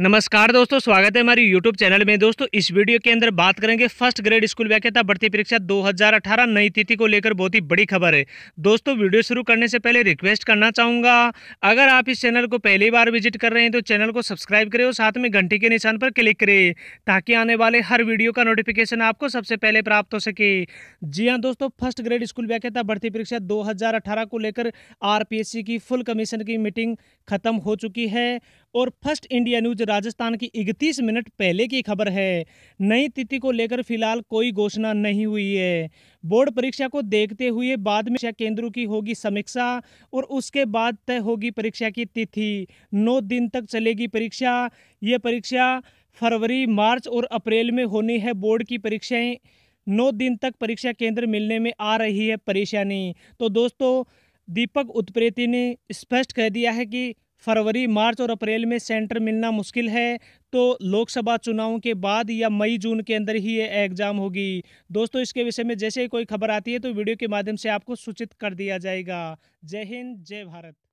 नमस्कार दोस्तों स्वागत है हमारी यूट्यूब चैनल में दोस्तों इस वीडियो के अंदर बात करेंगे फर्स्ट ग्रेड स्कूल व्याख्याता भर्ती परीक्षा 2018 नई तिथि को लेकर बहुत ही बड़ी खबर है दोस्तों वीडियो शुरू करने से पहले रिक्वेस्ट करना चाहूँगा अगर आप इस चैनल को पहली बार विजिट कर रहे हैं तो चैनल को सब्सक्राइब करें और साथ में घंटी के निशान पर क्लिक करें ताकि आने वाले हर वीडियो का नोटिफिकेशन आपको सबसे पहले प्राप्त हो सके जी हाँ दोस्तों फर्स्ट ग्रेड स्कूल व्याख्याता भर्ती परीक्षा दो को लेकर आर की फुल कमीशन की मीटिंग खत्म हो चुकी है और फर्स्ट इंडिया न्यूज राजस्थान की इकतीस मिनट पहले की खबर है नई तिथि को लेकर फिलहाल कोई घोषणा नहीं हुई है बोर्ड परीक्षा को देखते हुए बाद में केंद्रों की होगी समीक्षा और उसके बाद तय होगी परीक्षा की तिथि नौ दिन तक चलेगी परीक्षा ये परीक्षा फरवरी मार्च और अप्रैल में होनी है बोर्ड की परीक्षाएं नौ दिन तक परीक्षा केंद्र मिलने में आ रही है परेशानी तो दोस्तों दीपक उत्प्रेती ने स्पष्ट कह दिया है कि फरवरी मार्च और अप्रैल में सेंटर मिलना मुश्किल है तो लोकसभा चुनाव के बाद या मई जून के अंदर ही ये एग्ज़ाम होगी दोस्तों इसके विषय में जैसे ही कोई खबर आती है तो वीडियो के माध्यम से आपको सूचित कर दिया जाएगा जय हिंद जय भारत